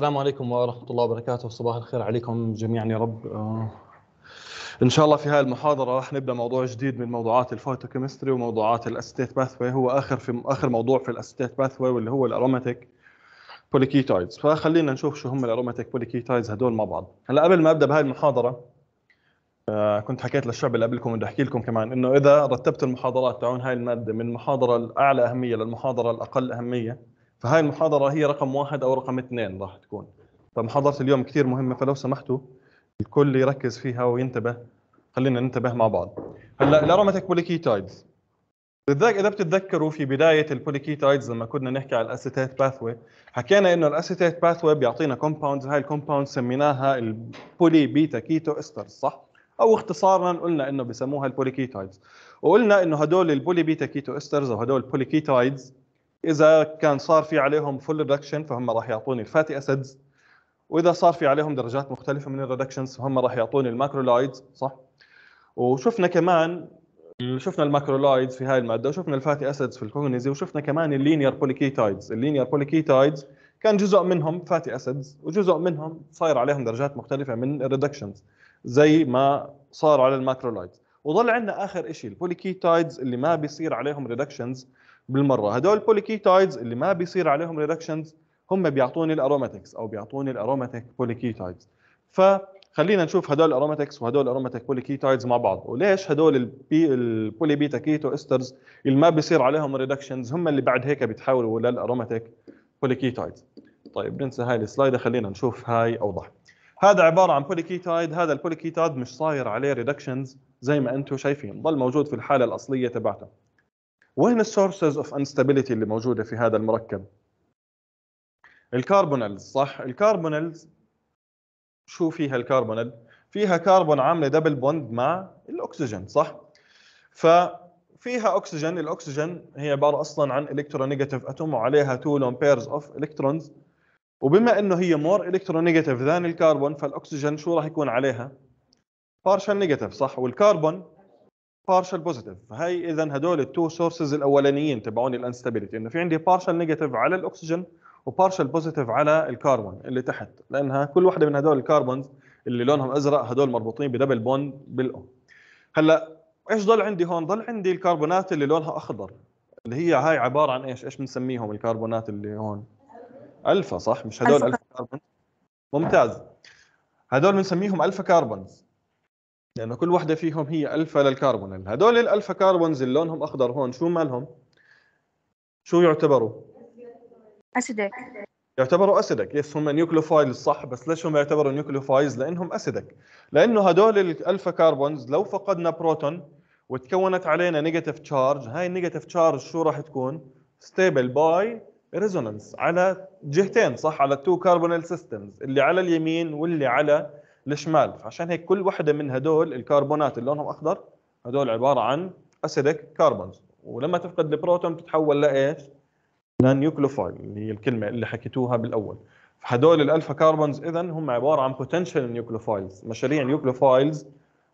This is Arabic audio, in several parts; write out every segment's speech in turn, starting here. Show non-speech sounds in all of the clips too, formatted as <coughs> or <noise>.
السلام عليكم ورحمة الله وبركاته صباح الخير عليكم جميعا يا رب آه، إن شاء الله في هذه المحاضرة راح نبدأ موضوع جديد من موضوعات الفوتوكيمستري وموضوعات الأستيت باثوي هو آخر في آخر موضوع في الأستيت باثوي واللي هو الأروماتيك بوليكيتايدز فخلينا نشوف شو هم الأروماتيك بوليكيتايدز هدول مع بعض هلا قبل ما أبدأ بهذه المحاضرة آه، كنت حكيت للشعب اللي قبلكم بدي احكي لكم كمان انه اذا رتبت المحاضرات تاعون هاي الماده من المحاضره الاعلى اهميه للمحاضره الاقل اهميه فهاي المحاضرة هي رقم واحد أو رقم اثنين راح تكون فمحاضرة اليوم كثير مهمة فلو سمحتوا الكل يركز فيها وينتبه خلينا ننتبه مع بعض هلا الارماتيك بوليكيتايدز اذا بتتذكروا في بدايه البوليكيتايدز لما كنا نحكي على الاسيتات باثوي حكينا انه الاسيتات باثوي بيعطينا كومباوندز هاي الكومباوند سميناها البولي بيتا كيتو استر صح او اختصارا قلنا انه بسموها البوليكيتايدز وقلنا انه هدول البولي بيتا كيتو استرز او هدول البوليكيتايدز اذا كان صار في عليهم فول ريدكشن فهم راح يعطوني الفاتي اسيدز واذا صار في عليهم درجات مختلفه من الريدكشنز فهم راح يعطوني الماكرولايدز صح وشفنا كمان شفنا الماكرولايدز في هاي الماده وشفنا الفاتي اسيدز في الكوجنيزي وشفنا كمان اللينير بوليكيتايدز اللينير بوليكيتايدز كان جزء منهم فاتي اسيدز وجزء منهم صاير عليهم درجات مختلفه من الريدكشنز زي ما صار على الماكرولايدز وظل عندنا اخر شيء البوليكيتايدز اللي ما بيصير عليهم ريدكشنز بالمره هدول البوليكيتايدز اللي ما بيصير عليهم ريدكشنز هم بيعطوني الاروماتكس او بيعطوني الاروماتيك بوليكيتايدز فخلينا نشوف هدول الاروماتكس وهدول الاروماتيك بوليكيتايدز مع بعض وليش هدول البي البولي بيتا كيتو استرز اللي ما بيصير عليهم ريدكشنز هم اللي بعد هيك بيتحولوا للاروماتيك بوليكيتايدز طيب ننسى هاي السلايده خلينا نشوف هاي اوضح هذا عباره عن بوليكيتايد هذا البوليكيتايد مش صاير عليه ريدكشنز زي ما انتم شايفين ضل موجود في الحاله الاصليه تبعته وين السورسز اوف انستابيليتي اللي موجوده في هذا المركب الكربونالز صح الكربونالز شو فيها الكربونال فيها كربون عامله دبل بوند مع الاكسجين صح ففيها اكسجين الاكسجين هي عباره اصلا عن الكترونيجاتيف اتوم وعليها تو لون بيرز اوف الكترونز وبما انه هي مور الكترونيجاتيف ذان الكربون فالاكسجين شو راح يكون عليها بارشل نيجاتيف صح والكربون بارشل بوزيتيف فهي اذا هدول التو سورسز الاولانيين تبعون الانستابيليتي انه في عندي بارشل نيجاتيف على الاكسجين وبارشل بوزيتيف على الكربون اللي تحت لانها كل وحده من هدول الكربونز اللي لونهم ازرق هدول مربوطين بدبل بوند بالاو هلا ايش ضل عندي هون ضل عندي الكربونات اللي لونها اخضر اللي هي هاي عباره عن ايش ايش بنسميهم الكربونات اللي هون الفا صح مش هدول الفا كربون ممتاز هدول بنسميهم الفا كربونز لانه كل وحده فيهم هي الفا للكربون يعني هذول الالفا كربونز اللي لونهم اخضر هون شو مالهم شو يعتبروا اسيدك يعتبروا اسيدك يس هم نيوكليوفايلز صح بس ليش هم يعتبروا نيوكليوفايلز لانهم اسيدك لانه هذول الالفا كربونز لو فقدنا بروتون وتكونت علينا نيجاتيف تشارج هاي النيجاتيف تشارج شو راح تكون ستيبل باي ريزونانس على جهتين صح على التو كاربونيل سيستمز اللي على اليمين واللي على الشمال فعشان هيك كل وحده من هدول الكربونات اللي لونهم اخضر هدول عباره عن اسيدك كربونز ولما تفقد البروتون بتتحول لايش؟ لنيوكلوفايل اللي هي الكلمه اللي حكيتوها بالاول فهدول الالفا كربونز اذا هم عباره عن بوتنشال نيوكلوفايلز مشاريع نيوكلوفايلز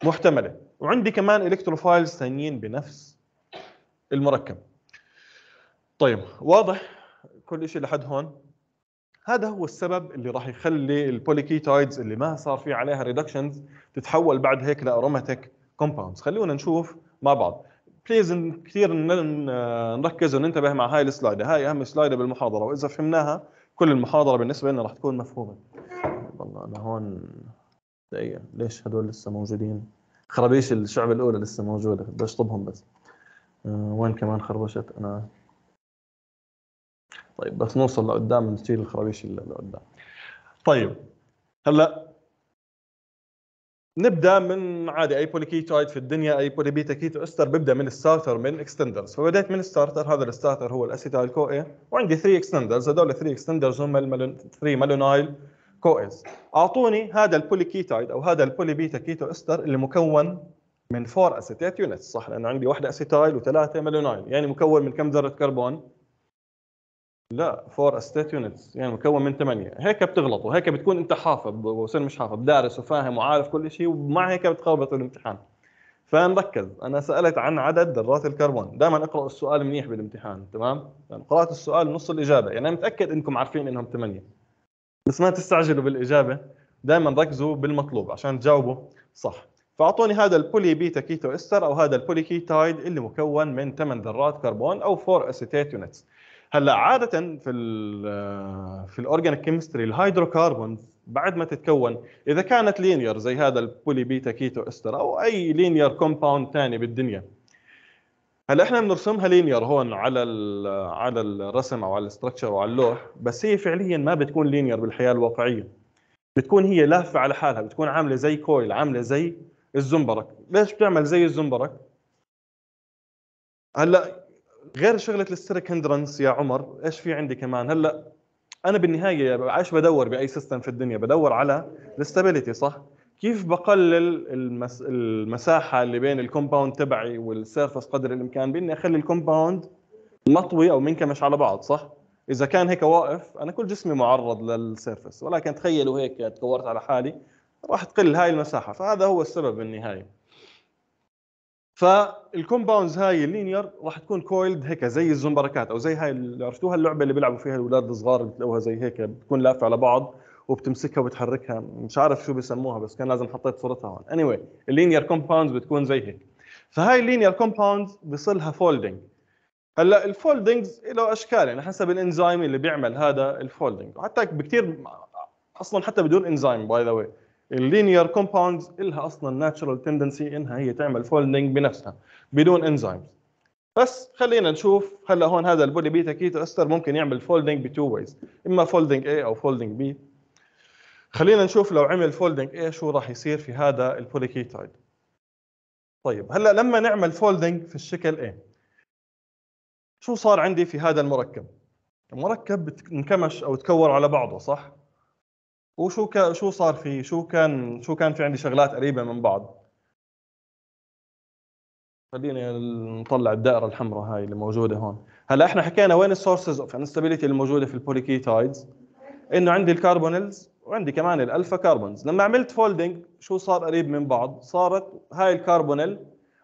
محتمله وعندي كمان الكتروفايلز ثانيين بنفس المركب طيب واضح كل شيء لحد هون هذا هو السبب اللي راح يخلي البوليكيتويدز اللي ما صار في عليها ريدكشنز تتحول بعد هيك لاروماتيك كومباوندز خلونا نشوف مع بعض بليز كثير نركز وننتبه مع هاي السلايد هاي اهم سلايد بالمحاضره واذا فهمناها كل المحاضره بالنسبه لنا راح تكون مفهومه والله انا هون دقيقه ليش هدول لسه موجودين خرابيش الشعب الاولى لسه موجوده بدي اشطبهم بس آه، وين كمان خربشت انا طيب بس نوصل لقدام نشيل الخرابيش اللي لقدام طيب هلا نبدا من عادي اي بوليكيتويد في الدنيا اي بولي بيتا كيتو استر ببدا من الستارتر من اكستندرز فبديت من الستارتر هذا الستارتر هو الاسيتايل كو اي وعندي 3 اكستندرز هذول 3 اكستندرز هم 3 مالونايل كو ايز اعطوني هذا البوليكيتويد او هذا البولي بيتا كيتو استر اللي مكون من 4 اسيتات يونتس صح لانه عندي واحده اسيتايل وثلاثه مالونايل يعني مكون من كم ذره كربون لا فور استيت يونتس يعني مكون من ثمانيه هيك بتغلط وهيك بتكون انت حافظ وصير مش حافظ دارس وفاهم وعارف كل شيء ومع هيك بتخربط الامتحان فنركز انا سالت عن عدد ذرات الكربون دائما اقرا السؤال منيح بالامتحان تمام يعني قرات السؤال نص الاجابه يعني انا متاكد انكم عارفين انهم ثمانيه بس ما تستعجلوا بالاجابه دائما ركزوا بالمطلوب عشان تجاوبوا صح فاعطوني هذا البولي بيتا كيتو استر او هذا البولي كيتايد اللي مكون من ثمان ذرات كربون او فور استيت يونتس هلا عاده في ال في الاورجانيك كيمستري الهيدروكربون بعد ما تتكون اذا كانت لينير زي هذا البولي بيتا كيتو استر او اي لينير كومباوند ثاني بالدنيا هلا احنا بنرسمها لينير هون على ال على الرسم او على الاستراكشر وعلى اللوح بس هي فعليا ما بتكون لينير بالحياه الواقعيه بتكون هي لافه على حالها بتكون عامله زي كويل عامله زي الزنبرك ليش بتعمل زي الزنبرك هلا غير شغله الستريك هندرنس يا عمر ايش في عندي كمان هلا انا بالنهايه ايش بدور باي سيستم في الدنيا بدور على الاستابيليتي صح كيف بقلل المس... المساحه اللي بين الكومباوند تبعي والسيرفس قدر الامكان باني اخلي الكومباوند مطوي او منكمش على بعض صح اذا كان هيك واقف انا كل جسمي معرض للسيرفس ولكن تخيلوا هيك تكورت على حالي راح تقل هاي المساحه فهذا هو السبب بالنهايه فالكومباوندز هاي اللينير راح تكون كويلد هيك زي الزنبركات او زي هاي اللي عرفتوها اللعبه اللي بيلعبوا فيها الاولاد الصغار بتلاقوها زي هيك بتكون لافه على بعض وبتمسكها وبتحركها مش عارف شو بسموها بس كان لازم حطيت صورتها هون اني واي اللينير كومباوندز بتكون زي هيك فهاي اللينير كومباوندز لها فولدنج هلا الفولدنجز له اشكال يعني حسب الانزيم اللي بيعمل هذا الفولدنج حتى بكثير اصلا حتى بدون انزيم باي ذا واي اللينير كومباوندز الها اصلا ناتشرال تندنسي انها هي تعمل فولدنج بنفسها بدون انزيمز بس خلينا نشوف هلا هون هذا البولي بيتا كيتو استر ممكن يعمل فولدنج بتو ويز اما فولدنج اي او فولدنج بي خلينا نشوف لو عمل فولدنج اي شو راح يصير في هذا البوليكيتايد طيب هلا لما نعمل فولدنج في الشكل اي شو صار عندي في هذا المركب المركب انكمش او تكور على بعضه صح وشو ك... شو صار في شو كان شو كان في عندي شغلات قريبه من بعض خليني نطلع الدائره الحمراء هاي اللي موجوده هون هلا احنا حكينا وين السورسز اوف انستابيليتي الموجوده في البوليكيتايدز انه عندي الكربونيلز وعندي كمان الالفا كاربونز لما عملت فولدنج شو صار قريب من بعض صارت هاي الكربونيل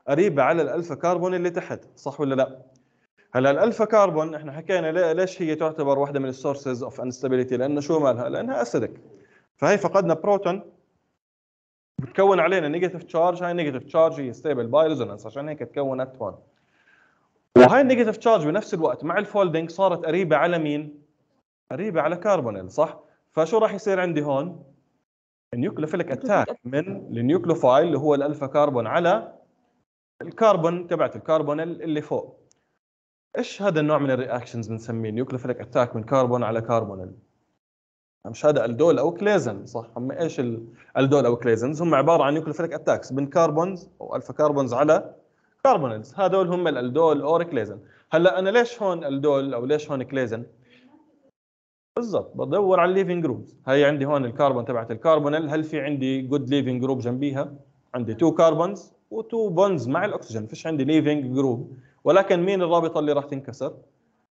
قريبه على الالفا كاربون اللي تحت صح ولا لا هلا الالفا كاربون احنا حكينا ليش هي تعتبر واحده من السورسز اوف انستابيليتي لانه شو مالها لانها اسيدك فهي فقدنا بروتون بتكون علينا نيجاتيف تشارج هاي نيجاتيف تشارج هي ستيبل باي ريزونانس عشان هيك تكونت هون وهاي النيجاتيف تشارج بنفس الوقت مع الفولدنج صارت قريبه على مين؟ قريبه على كربونيل صح؟ فشو راح يصير عندي هون؟ النيوكلوفيلك اتاك من النيوكلوفايل اللي هو الالفا كربون على الكربون تبعت الكربونيل اللي فوق. ايش هذا النوع من الرياكشنز بنسميه نيوكلوفيلك اتاك من كربون على كربونيل؟ مش هذا الدول او كليزن صح هم ايش الدول او كليزنز هم عباره عن نيوكليفيليك اتاكس بين كاربونز او الفا كاربونز على كاربونز هذول هم الدول او كليزن هلا انا ليش هون الدول او ليش هون كليزن بالضبط بدور على الليفنج جروبز هي عندي هون الكربون تبعت الكربونل هل في عندي جود ليفنج جروب جنبيها عندي تو كاربونز وتو بونز مع الاكسجين فيش عندي ليفنج جروب ولكن مين الرابطه اللي راح تنكسر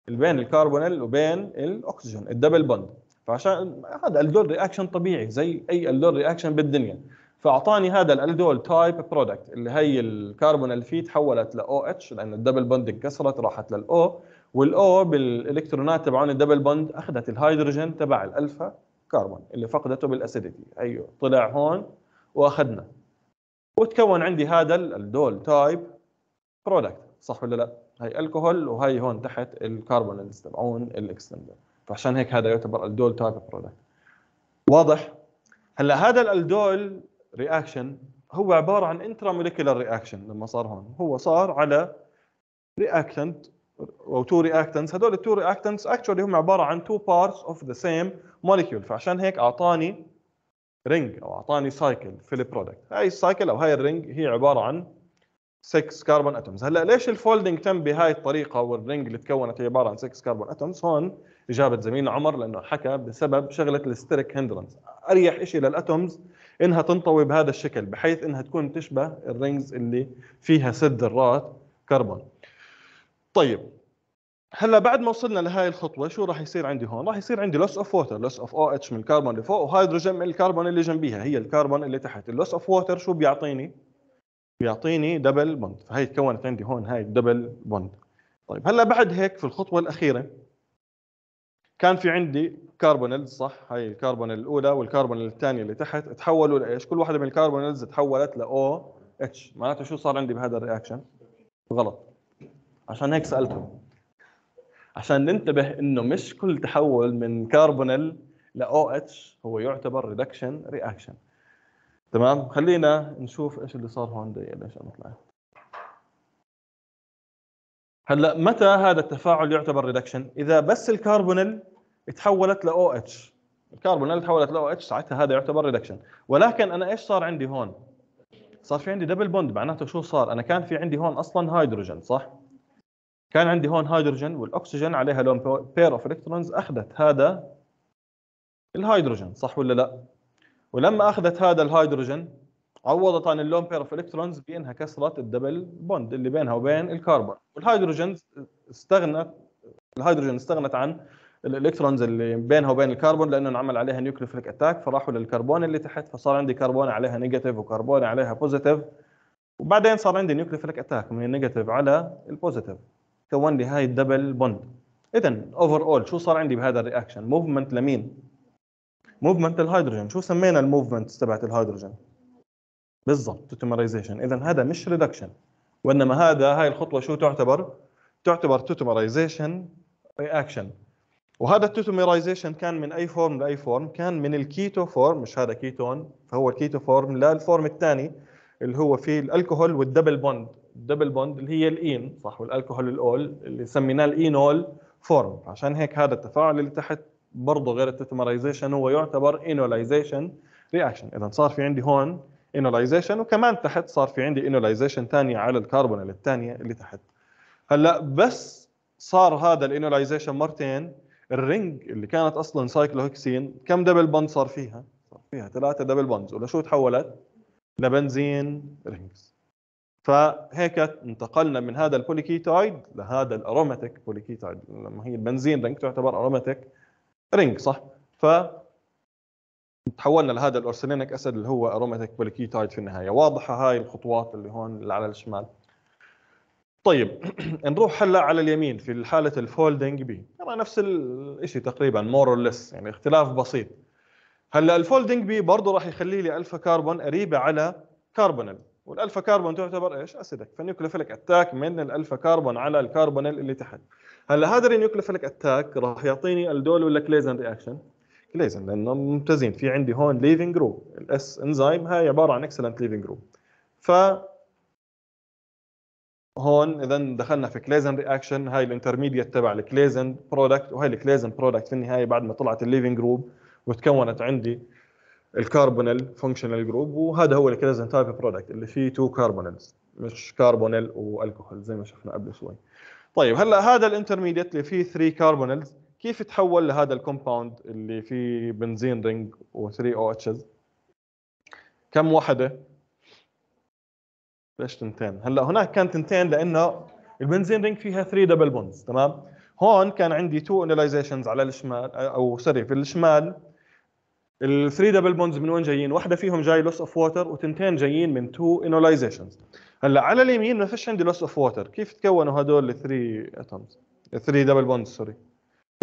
بين الكربونل وبين الاكسجين الدبل بوند فعشان هذا الدول رياكشن طبيعي زي اي الدول رياكشن بالدنيا فاعطاني هذا الالدول تايب برودكت اللي هي الكربون اللي فيه تحولت لاو اتش لان الدبل بوند انكسرت راحت للاو والاو بالالكترونات تبعون الدبل بوند اخذت الهيدروجين تبع الالفا كربون اللي فقدته بالاسيديتي ايوه طلع هون واخذنا وتكون عندي هذا الدول تايب برودكت صح ولا لا؟ هي الكحول وهي هون تحت الكربون اللي تبعون الاكستندر فعشان هيك هذا يعتبر الدول تايب برودكت واضح هلا هذا الالدول رياكشن هو عباره عن انترا موليكولار رياكشن لما صار هون هو صار على رياكتنت او تو رياكتنتس هذول التو رياكتنتس اكشولي هم عباره عن تو بارتس اوف ذا سيم موليكيول فعشان هيك اعطاني رينج او اعطاني سايكل في البرودكت هاي السايكل او هاي الرينج هي عباره عن 6 كربون اتومز هلا ليش الفولدنج تم بهاي الطريقه والرينج اللي تكونت هي عباره عن 6 كربون اتومز هون اجابه زميلنا عمر لانه حكى بسبب شغله الستيريك هندرنس اريح شيء للاتومز انها تنطوي بهذا الشكل بحيث انها تكون تشبه الرينجز اللي فيها ست ذرات كربون طيب هلا بعد ما وصلنا لهي الخطوه شو راح يصير عندي هون راح يصير عندي لوس اوف ووتر لوس اوف او اتش من الكربون اللي فوق وهيدروجين من الكربون اللي جنبيها هي الكربون اللي تحت اللوس اوف ووتر شو بيعطيني بيعطيني دبل بوند فهي تكونت عندي هون هاي الدبل بوند طيب هلا بعد هيك في الخطوه الاخيره كان في عندي كاربونيل صح هاي الكربونيل الاولى والكربونيل الثانيه اللي تحت تحولوا لايش كل واحده من الكربونيلز تحولت ل او اتش معناته شو صار عندي بهذا الرياكشن غلط عشان هيك سالتهم عشان ننتبه انه مش كل تحول من كربونيل ل او اتش هو يعتبر ريدكشن رياكشن تمام خلينا نشوف ايش اللي صار هون دقيقه ليش انا طلعت هلا متى هذا التفاعل يعتبر ريدكشن اذا بس الكربونيل تحولت لاو او اتش الكربونيل تحولت لاو اتش ساعتها هذا يعتبر ريدكشن ولكن انا ايش صار عندي هون؟ صار في عندي دبل بوند معناته شو صار؟ انا كان في عندي هون اصلا هيدروجين صح؟ كان عندي هون هيدروجين والاكسجين عليها لون بير اوف الكترونز اخذت هذا الهيدروجين صح ولا لا؟ ولما اخذت هذا الهيدروجين عوضت عن اللون بير اوف الكترونز بانها كسرت الدبل بوند اللي بينها وبين الكربون والهيدروجين استغنت الهيدروجين استغنت عن الالكترونز اللي بينها وبين الكربون لانه انعمل عليها نيوكليفليك اتاك فراحوا للكربون اللي تحت فصار عندي كربون عليها نيجاتيف وكربون عليها بوزيتيف وبعدين صار عندي نيوكليفليك اتاك من النيجاتيف على البوزيتيف كون لي هاي الدبل بوند اذا اوفر اول شو صار عندي بهذا الرياكشن موفمنت لمين موفمنت الهيدروجين شو سمينا الموفمنت تبعت الهيدروجين بالضبط توتمرايزيشن اذا هذا مش ريدكشن وانما هذا هاي الخطوه شو تعتبر تعتبر توتمرايزيشن رياكشن وهذا التوتوميرايزيشن كان من اي فورم لاي فورم كان من الكيتو فورم مش هذا كيتون فهو الكيتو فورم للفورم الثاني اللي هو فيه الالكوهول والدبل بوند الدبل بوند اللي هي الاين صح والالكوهول الاول اللي سميناه الاينول فورم عشان هيك هذا التفاعل اللي تحت برضه غير التوتوميرايزيشن هو يعتبر انولايزيشن رياكشن اذا صار في عندي هون انولايزيشن وكمان تحت صار في عندي انولايزيشن ثانيه على الكربونيل الثانيه اللي تحت هلا بس صار هذا الانولايزيشن مرتين الرينج اللي كانت اصلا سايكلوهكسين كم دبل بند صار فيها؟ صار فيها ثلاثه دبل بندز ولشو تحولت؟ لبنزين رينجز فهيك انتقلنا من هذا البوليكيتايد لهذا الاروماتيك بوليكيتايد لما هي البنزين رينج تعتبر اروماتيك رينج صح؟ ف تحولنا لهذا الاورسلينيك اسيد اللي هو اروماتيك بوليكيتايد في النهايه واضحه هاي الخطوات اللي هون اللي على الشمال طيب <clears throat> نروح هلا على اليمين في حاله الفولدنج بي ترى نفس الشيء تقريبا مور اور ليس يعني اختلاف بسيط هلا الفولدنج بي برضه راح يخلي لي الفا كربون قريبه على كربونيل والالفا كربون تعتبر ايش اسيدك فالنيوكليوفيليك اتاك من الالفا كربون على الكربونيل اللي تحت هلا هذا النيوكليفيليك اتاك راح يعطيني الدول ولا كليزن رياكشن كليزن لانه ممتازين في عندي هون ليفنج جروب الاس انزيم هاي عباره عن اكسلنت ليفنج جروب ف هون اذا دخلنا في كليزن رياكشن هاي الانترميديت تبع الكليزن برودكت وهي الكليزن برودكت في النهايه بعد ما طلعت الليفنج جروب وتكونت عندي الكربونيل فانكشنال جروب وهذا هو الكليزن تايب برودكت اللي فيه تو كربونيلز مش كربونيل والكحول زي ما شفنا قبل شوي طيب هلا هذا الانترميديت اللي فيه 3 كربونيلز كيف تحول لهذا الكومباوند اللي فيه بنزين رينج و3 او اتشز كم وحده ليش تنتين؟ هلا هناك كان تنتين لانه البنزين رينج فيها 3 دبل بوندز تمام؟ هون كان عندي 2 اناليزيشنز على الشمال او سوري في الشمال ال 3 دبل بوندز من وين جايين؟ واحده فيهم جاي لوس اوف ووتر وتنتين جايين من 2 اناليزيشنز هلا على اليمين ما فيش عندي لوس اوف ووتر، كيف تكونوا هدول ال 3 اتومز؟ 3 دبل بوندز سوري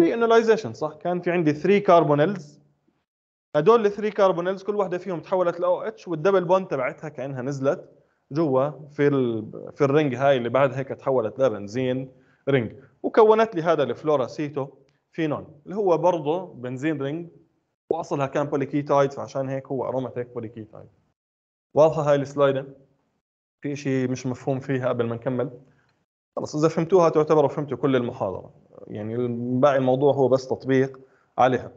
3 اناليزيشن صح؟ كان في عندي 3 كاربونيلز هدول ال 3 كاربونيلز كل واحده فيهم تحولت ل او اتش والدبل بوند تبعتها كانها نزلت جوا في ال... في الرنج هاي اللي بعد هيك تحولت لبنزين رنج وكونت لي هذا الفلوراسيتو فينون اللي هو برضه بنزين رنج واصلها كان بوليكيتايد فعشان هيك هو اروماتيك بوليكيتايد واضحه هاي السلايده في شيء مش مفهوم فيها قبل ما نكمل خلص اذا فهمتوها تعتبروا فهمتوا كل المحاضره يعني باقي الموضوع هو بس تطبيق عليها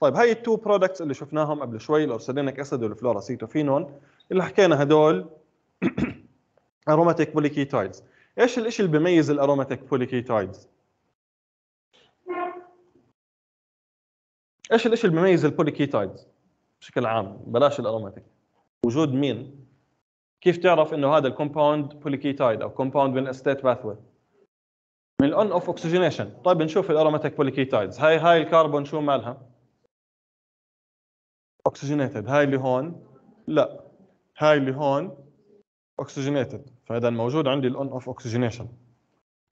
طيب هاي التو برودكتس اللي شفناهم قبل شوي الارسلينك اسيد فينون اللي حكينا هدول اروماتيك <coughs> بوليكيتايدز ايش الشيء اللي بيميز الاروماتيك بوليكيتايدز ايش الشيء اللي بيميز البوليكيتايدز بشكل عام بلاش الاروماتيك وجود مين كيف تعرف انه هذا الكومباوند بوليكيتايد او كومباوند من استيت باثوي من الاون اوف اوكسجينيشن طيب نشوف الاروماتيك بوليكيتايدز هاي هاي الكربون شو مالها اوكسجينيتد هاي اللي هون لا هاي اللي هون اوكسجينيتد فاذا موجود عندي الاون اوف اوكسجينيشن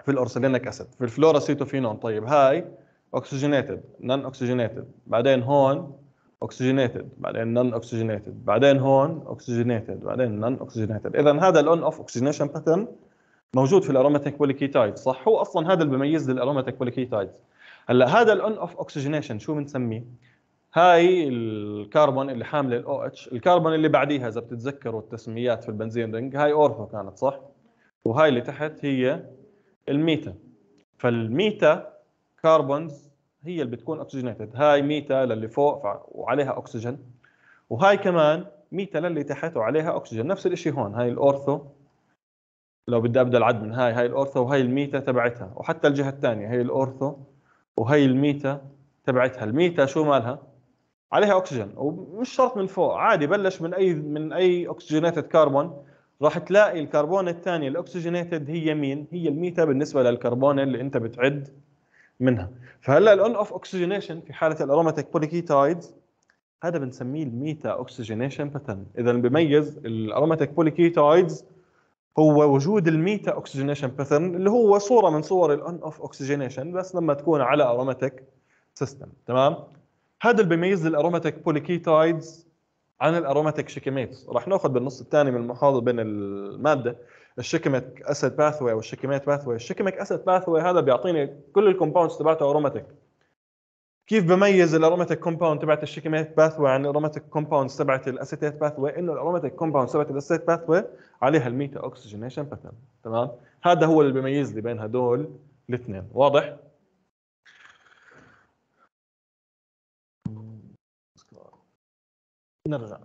في الارسلينك اسيد في الفلوراسيتوفينون طيب هاي اوكسجينيتد نون اوكسجينيتد بعدين هون اوكسجينيتد بعدين نون اوكسجينيتد بعدين هون اوكسجينيتد بعدين نون اوكسجينيتد اذا هذا الاون اوف اوكسجينيشن باترن موجود في الاروماتيك بوليكيتايد صح هو اصلا هذا اللي بميز الاروماتيك بوليكيتايد هلا هذا الاون اوف اوكسجينيشن شو بنسميه هاي الكربون اللي حامله الاو اتش الكربون اللي بعديها اذا بتتذكروا التسميات في البنزين رينج هاي اورثو كانت صح وهاي اللي تحت هي الميتا فالميتا كربونز هي اللي بتكون اوكسجينيتد هاي ميتا للي فوق وعليها اكسجين وهاي كمان ميتا للي تحت وعليها اكسجين نفس الشيء هون هاي الاورثو لو بدي ابدا العد من هاي هاي الاورثو وهاي الميتا تبعتها وحتى الجهه الثانيه هي الاورثو وهي الميتا تبعتها الميتا شو مالها عليها اكسجين ومش شرط من فوق عادي بلش من اي من اي اكسجينيتد كربون راح تلاقي الكربون الثاني الاكسجينيتد هي مين؟ هي الميتا بالنسبه للكربون اللي انت بتعد منها فهلا الاون اوف اكسجينيشن في حاله الاروماتيك بوليكيتايدز هذا بنسميه الميتا اكسجينيشن باترن اذا بميز الاروماتيك بوليكيتايدز هو وجود الميتا اكسجينيشن باترن اللي هو صوره من صور الاون اوف اكسجينيشن بس لما تكون على اروماتيك سيستم تمام هذا اللي بيميز الاروماتيك بوليكيتايدز عن الاروماتيك شيكيميتس رح ناخذ بالنص الثاني من المحاضره بين الماده الشيكيميك اسيد باثوي او الشيكيميت باثوي الشيكيميك اسيد باثوي هذا بيعطيني كل الكومباوندز تبعته اروماتيك كيف بميز الاروماتيك كومباوند تبعت الشيكيميت باثوي عن الاروماتيك كومباوندز تبعت الاسيتات باثوي انه الاروماتيك كومباوندز تبعت الاسيت باثوي عليها الميتا اوكسجينيشن باترن تمام هذا هو اللي بيميز لي بين هدول الاثنين واضح نرجع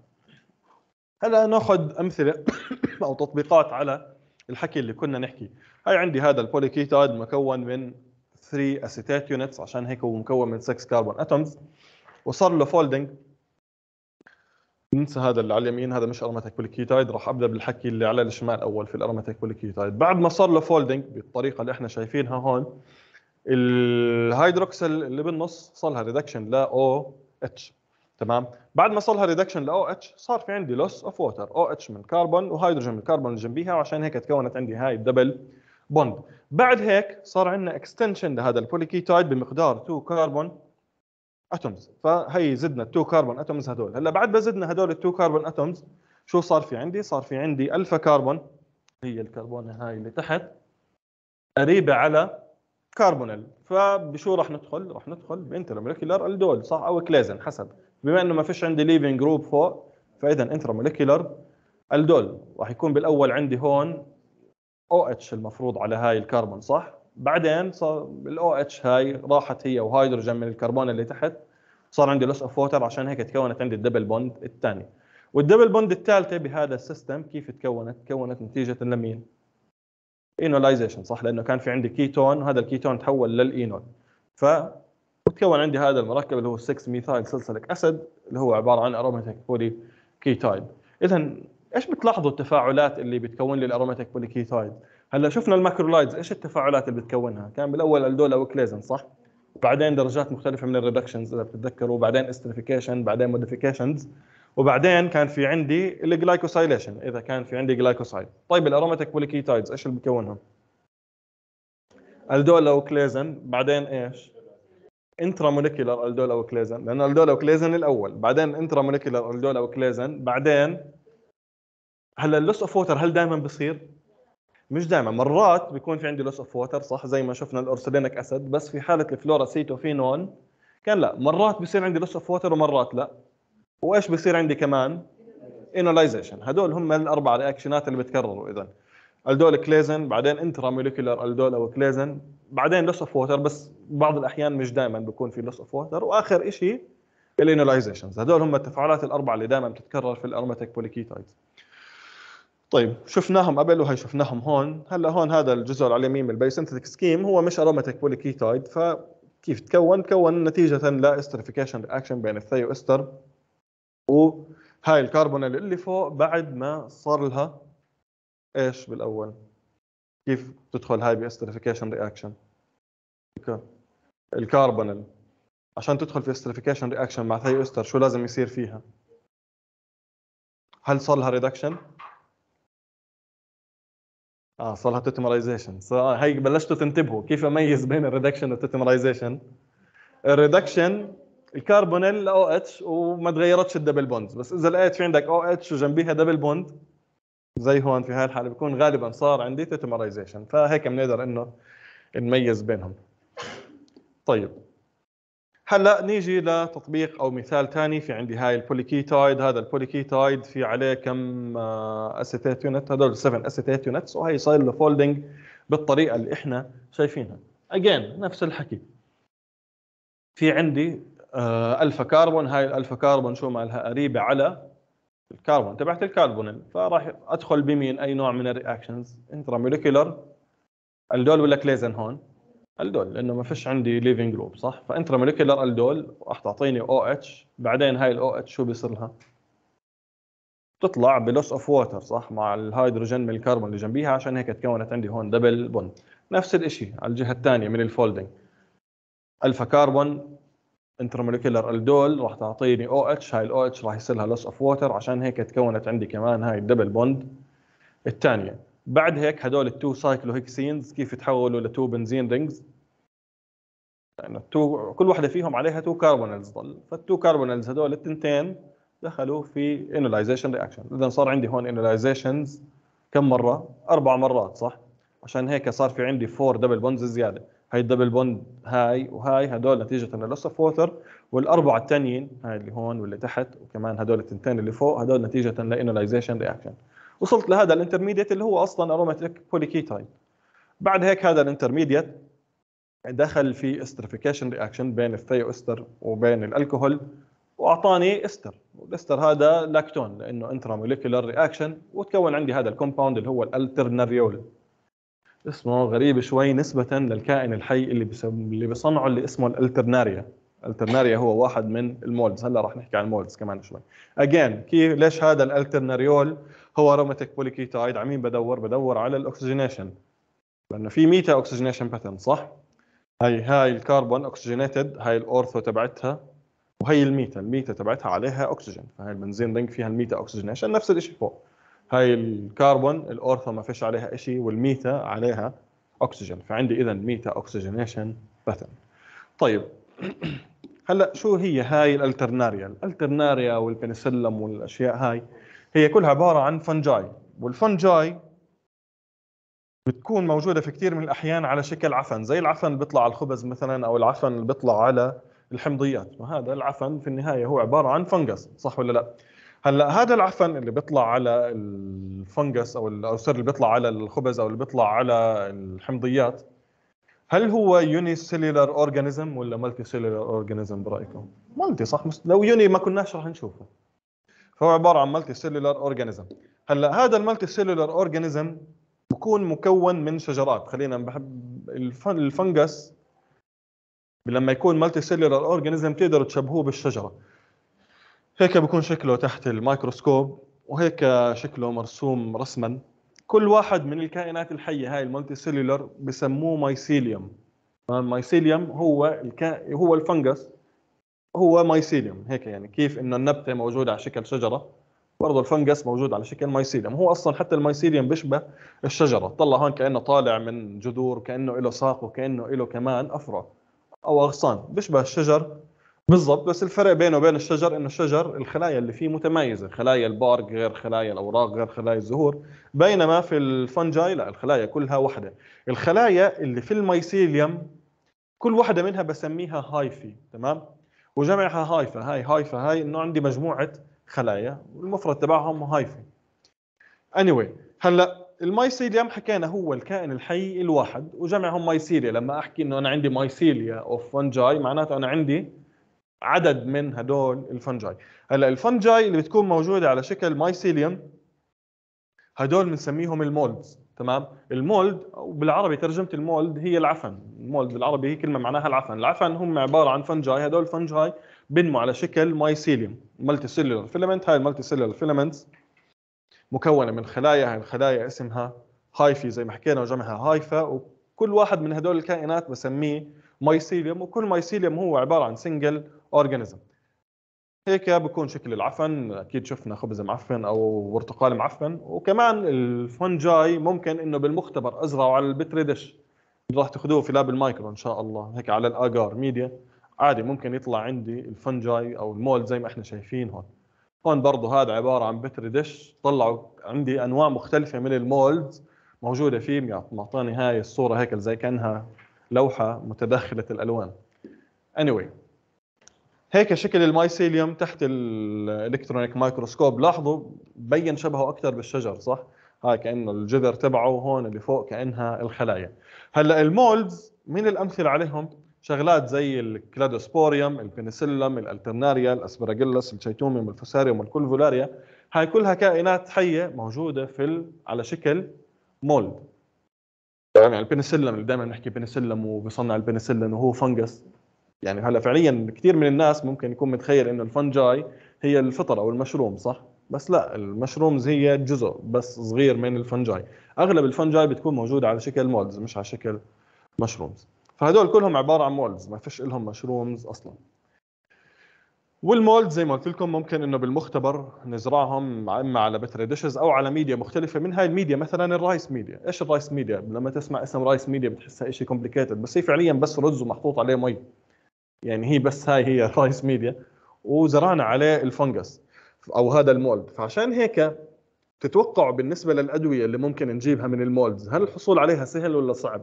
هلا ناخذ امثله <coughs> او تطبيقات على الحكي اللي كنا نحكي هاي عندي هذا البوليكيتاد مكون من 3 اسيتات يونتس عشان هيك هو مكون من 6 كربون اتومز وصار له فولدنج ننسى هذا اللي على اليمين هذا مش ارماتيك بوليكيتايد راح ابدا بالحكي اللي على الشمال اول في الارماتيك بوليكيتايد بعد ما صار له فولدنج بالطريقه اللي احنا شايفينها هون الهيدروكسل اللي بالنص صار لها ريدكشن لا او اتش تمام بعد ما صار لها ريدكشن ل اتش صار في عندي لوس اوف ووتر اتش من كربون وهيدروجين من الكربون اللي جنبيها وعشان هيك تكونت عندي هاي الدبل بوند بعد هيك صار عندنا اكستنشن لهذا البوليكيتايد بمقدار 2 كربون اتومز فهي زدنا 2 كربون اتومز هدول هلا بعد ما زدنا هدول 2 كربون اتومز شو صار في عندي صار في عندي الفا كربون هي الكربونه هاي اللي تحت قريبه على كربونيل فبشو راح ندخل راح ندخل بانترمولكيولار الدول صح او كليزن حسب بما انه ما فيش عندي ليفنج جروب فوق فاذا انترا موليكيولر الدول راح يكون بالاول عندي هون او اتش المفروض على هاي الكربون صح بعدين صار الاو اتش هاي راحت هي وهيدروجين من الكربون اللي تحت صار عندي لوس اوف ووتر عشان هيك تكونت عندي الدبل بوند الثاني والدبل بوند الثالثه بهذا السيستم كيف تكونت تكونت نتيجه لمين اينولايزيشن صح لانه كان في عندي كيتون وهذا الكيتون تحول للاينول ف تكون عندي هذا المركب اللي هو 6 ميثايل سلسلك اسد اللي هو عباره عن اروماتيك بولي كيتايد اذا ايش بتلاحظوا التفاعلات اللي بتكون لي الاروماتيك بولي كيتايد هلا شفنا الماكرولايدز ايش التفاعلات اللي بتكونها كان بالاول الدولا وكليزن صح بعدين درجات مختلفه من الريدكشنز اذا بتتذكروا بعدين استريفيكيشن بعدين موديفيكيشنز وبعدين كان في عندي الجلايكوسايليشن اذا كان في عندي جلايكوسايد طيب الاروماتيك بوليكيتايدز ايش اللي بكونهم الدولا وكليزن بعدين ايش انترا موليكيولر الدولا وكليزن لانه الدولا وكليزن الاول بعدين انترا موليكيولر الدولا وكليزن بعدين هلا اللوس اوف ووتر هل دائما بصير؟ مش دائما مرات بيكون في عندي لوس اوف ووتر صح زي ما شفنا الارسلينك اسيد بس في حاله الفلورا سيتوفينون كان لا مرات بيصير عندي لوس اوف ووتر ومرات لا وايش بيصير عندي كمان؟ انولايزيشن هدول هم الاربع رياكشنات اللي بتكرروا اذا الدول كليزن بعدين انترا موليكولر الدول او كليزن بعدين لوس اوف ووتر بس بعض الاحيان مش دائما بيكون في لوس اوف ووتر واخر شيء الانولايزيشنز هذول هم التفاعلات الاربعه اللي دائما بتتكرر في الارماتيك بوليكيتايدز طيب شفناهم قبل وهي شفناهم هون هلا هون هذا الجزء على اليمين من الباي سكيم هو مش اروماتيك بوليكيتايد فكيف تكون تكون نتيجه لاسترفيكيشن رياكشن بين الثي واستر وهاي الكربونال اللي فوق بعد ما صار لها ايش بالاول كيف بتدخل هاي باستريفيكيشن رياكشن الكاربونيل عشان تدخل في استريفيكيشن رياكشن مع ثي استر شو لازم يصير فيها هل صار لها ريدكشن اه صار لها تيتمرايزيشن آه، هي بلشتوا تنتبهوا كيف اميز بين الريدكشن والتيتمرايزيشن الريدكشن الكربونيل او اتش وما تغيرتش الدبل بوند بس اذا لقيت في عندك او اتش وجنبيها دبل بوند زي هون في هاي الحاله بيكون غالبا صار عندي تيتمرايزيشن فهيك بنقدر انه نميز بينهم طيب هلا نيجي لتطبيق او مثال ثاني في عندي هاي البوليكيتايد هذا البوليكيتايد في عليه كم اسيتات آه، يونت هذول 7 اسيتات يونتس وهي صاير له فولدنج بالطريقه اللي احنا شايفينها اجين نفس الحكي في عندي الفا آه، كاربون هاي الالفا كاربون شو مالها قريبه على الكربون تبعت الكربونين فراح ادخل بمين اي نوع من الرياكشنز انترا موليكيولر الدول ولا كليزن هون الدول لانه ما فيش عندي ليفنج جروب صح فانترا موليكيولر الدول راح تعطيني او اتش بعدين هاي الاو اتش شو بيصير لها تطلع بلوس اوف ووتر صح مع الهيدروجين من الكربون اللي جنبيها عشان هيك تكونت عندي هون دبل بوند نفس الشيء على الجهه الثانيه من الفولدنج الفا كربون انترموليكولر الدول راح تعطيني او اتش هاي الاو اتش راح يصير لها لوس اوف ووتر عشان هيك تكونت عندي كمان هاي الدبل بوند الثانيه بعد هيك هدول التو سايكلو هيكسينز كيف يتحولوا لتو بنزين رينجز لانه يعني التو كل وحده فيهم عليها تو كاربونلز ضل فالتو كاربونلز هدول التنتين دخلوا في انولايزيشن رياكشن اذا صار عندي هون انولايزيشنز كم مره اربع مرات صح عشان هيك صار في عندي فور دبل بوندز زياده هاي الدبل بوند هاي وهاي هدول نتيجه للاستفوثر والاربعه الثانيين هاي اللي هون واللي تحت وكمان هدول التنتين اللي فوق هدول نتيجه لانولايزيشن رياكشن وصلت لهذا الانترميديت اللي هو اصلا اروماتيك بوليكيتايد بعد هيك هذا الانترميديت دخل في استرفيكيشن رياكشن بين الثيو استر وبين الالكوهول واعطاني استر والاستر هذا لاكتون لانه انترا موليكولار رياكشن وتكون عندي هذا الكومباوند اللي هو الالترناريول اسمه غريب شوي نسبة للكائن الحي اللي اللي بصنعه اللي اسمه الالترناريا الالترناريا هو واحد من المولدز هلا رح نحكي عن المولدز كمان شوي اجين كيف ليش هذا الالترناريول هو روماتيك بوليكيتايد عمين بدور بدور على الاكسجينيشن لانه في ميتا اكسجينيشن باترن صح هاي هاي الكربون اكسجينيتد هاي الاورثو تبعتها وهي الميتا الميتا تبعتها عليها اكسجين فهي البنزين رينج فيها الميتا اكسجينيشن نفس الشيء فوق هاي الكربون الاورثو ما فيش عليها شيء والميتا عليها اكسجين فعندي اذا ميتا اوكسجينيشن باثن طيب هلا شو هي هاي الالترناريا الالترناريا والبنسلم والاشياء هاي هي كلها عباره عن فنجاي والفنجاي بتكون موجوده في كثير من الاحيان على شكل عفن زي العفن اللي بيطلع على الخبز مثلا او العفن اللي بيطلع على الحمضيات وهذا العفن في النهايه هو عباره عن فنجس صح ولا لا هلا هذا العفن اللي بيطلع على الفنجس او او اللي بيطلع على الخبز او اللي بيطلع على الحمضيات هل هو يوني سيلولار اورجانيزم ولا مالتي سيلولار اورجانيزم برايكم؟ مالتي صح لو يوني ما كناش رح نشوفه فهو عباره عن مالتي سيلولار اورجانيزم هلا هذا المالتي سيلولار اورجانيزم بكون مكون من شجرات خلينا بحب الفنجس لما يكون مالتي سيلولار اورجانيزم بتقدروا تشبهوه بالشجره هيك بكون شكله تحت الميكروسكوب وهيك شكله مرسوم رسما كل واحد من الكائنات الحيه هاي المالتي سيلولر بسموه مايسيليوم المايسيليوم هو الكا... هو الفنجس هو مايسيليوم هيك يعني كيف انه النبته موجوده على شكل شجره برضه الفنجس موجود على شكل مايسيليوم هو اصلا حتى المايسيليوم بيشبه الشجره طلع هون كانه طالع من جذور كانه له ساق وكانه له كمان افرع او اغصان بيشبه الشجر بالضبط بس الفرق بينه وبين الشجر انه الشجر الخلايا اللي فيه متميزه خلايا البارك غير خلايا الاوراق غير خلايا الزهور بينما في الفنجاي لا الخلايا كلها واحده الخلايا اللي في الميسيليوم كل واحده منها بسميها هايفي تمام وجمعها هايفا هاي هايفا هاي انه عندي مجموعه خلايا والمفرد تبعهم هايفي anyway هلا المايسيليوم حكينا هو الكائن الحي الواحد وجمعهم مايسيليا لما احكي انه انا عندي مايسيليا اوف فنجاي معناته انا عندي عدد من هدول الفنجاي هلا الفنجاي اللي بتكون موجوده على شكل مايسيليوم هدول بنسميهم المولدز تمام المولد وبالعربي ترجمه المولد هي العفن المولد بالعربي هي كلمه معناها العفن العفن هم عباره عن فنجاي هدول الفنجاي بنموا على شكل مايسيليوم مالتي سيلولر فيلمنت هاي المالتي سيلولر فيلمنتس مكونه من خلايا هاي الخلايا اسمها هايفي زي ما حكينا وجمعها هايفا وكل واحد من هدول الكائنات بسميه مايسيليوم وكل مايسيليوم هو عباره عن سنجل اورجانيزم هيك بكون شكل العفن اكيد شفنا خبز معفن او برتقال معفن وكمان الفنجاي ممكن انه بالمختبر ازرعه على البتري دش راح تاخذوه في لاب المايكرو ان شاء الله هيك على الاجار ميديا عادي ممكن يطلع عندي الفنجاي او المول زي ما احنا شايفين هون هون برضه هذا عباره عن بتري دش طلعوا عندي انواع مختلفه من المولدز موجوده فيه معطاني هاي الصوره هيك زي كانها لوحه متداخله الالوان anyway هيك شكل المايسيليوم تحت الالكترونيك مايكروسكوب لاحظوا بين شبهه اكثر بالشجر صح هاي كانه الجذر تبعه هون اللي فوق كانها الخلايا هلا المولدز مين الامثله عليهم شغلات زي الكلادوسبوريوم البنسيلوم الالترناريا الاسبراجيلوس الشيتوميوم الفوساريوم الكولفولاريا هاي كلها كائنات حيه موجوده في ال... على شكل مولد يعني البنسيلوم اللي دائما بنحكي بنسيلوم وبصنع البنسيلوم وهو فنجس يعني هلا فعليا كثير من الناس ممكن يكون متخيل انه الفنجاي هي الفطر او المشروم صح بس لا المشرومز هي جزء بس صغير من الفنجاي اغلب الفنجاي بتكون موجوده على شكل مولدز مش على شكل مشرومز فهدول كلهم عباره عن مولدز ما فيش لهم مشرومز اصلا والمولد زي ما قلت لكم ممكن انه بالمختبر نزرعهم اما على بتري ديشز او على ميديا مختلفه من هاي الميديا مثلا الرايس ميديا، ايش الرايس ميديا؟ لما تسمع اسم رايس ميديا بتحسها شيء كومبليكيتد بس هي فعليا بس رز ومحطوط عليه مي يعني هي بس هاي هي رايس <laughs> ميديا وزرعنا عليه الفنجس او هذا المولد فعشان هيك تتوقع بالنسبه للادويه اللي ممكن نجيبها من المولدز هل الحصول عليها سهل ولا صعب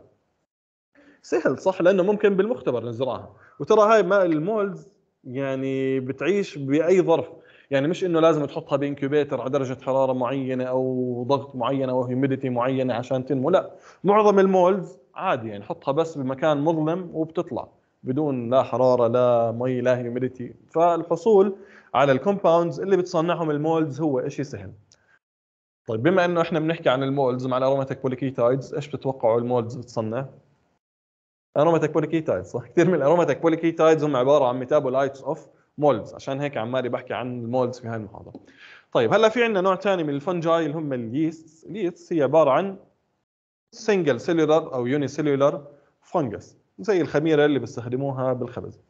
سهل صح لانه ممكن بالمختبر نزرعها وترى هاي ما المولدز يعني بتعيش باي ظرف يعني مش انه لازم تحطها بانكيوبيتر على درجه حراره معينه او ضغط معين او هيوميديتي معينه عشان تنمو لا معظم المولدز عادي يعني حطها بس بمكان مظلم وبتطلع بدون لا حراره لا مي لا هيوميديتي فالحصول على الكومباوندز اللي بتصنعهم المولدز هو شيء سهل طيب بما انه احنا بنحكي عن المولدز مع الاروماتيك بوليكيتايدز ايش بتتوقعوا المولدز بتصنع؟ اروماتيك بوليكيتايدز صح كثير من الاروماتيك بوليكيتايدز هم عباره عن ميتابولايتس اوف مولدز عشان هيك عمالي بحكي عن المولدز في هاي المحاضره طيب هلا في عندنا نوع ثاني من الفنجاي اللي هم اليست اليست هي عباره عن سنجل سيلولر او يوني سيلولر فنجس زي الخميره اللي بيستخدموها بالخبز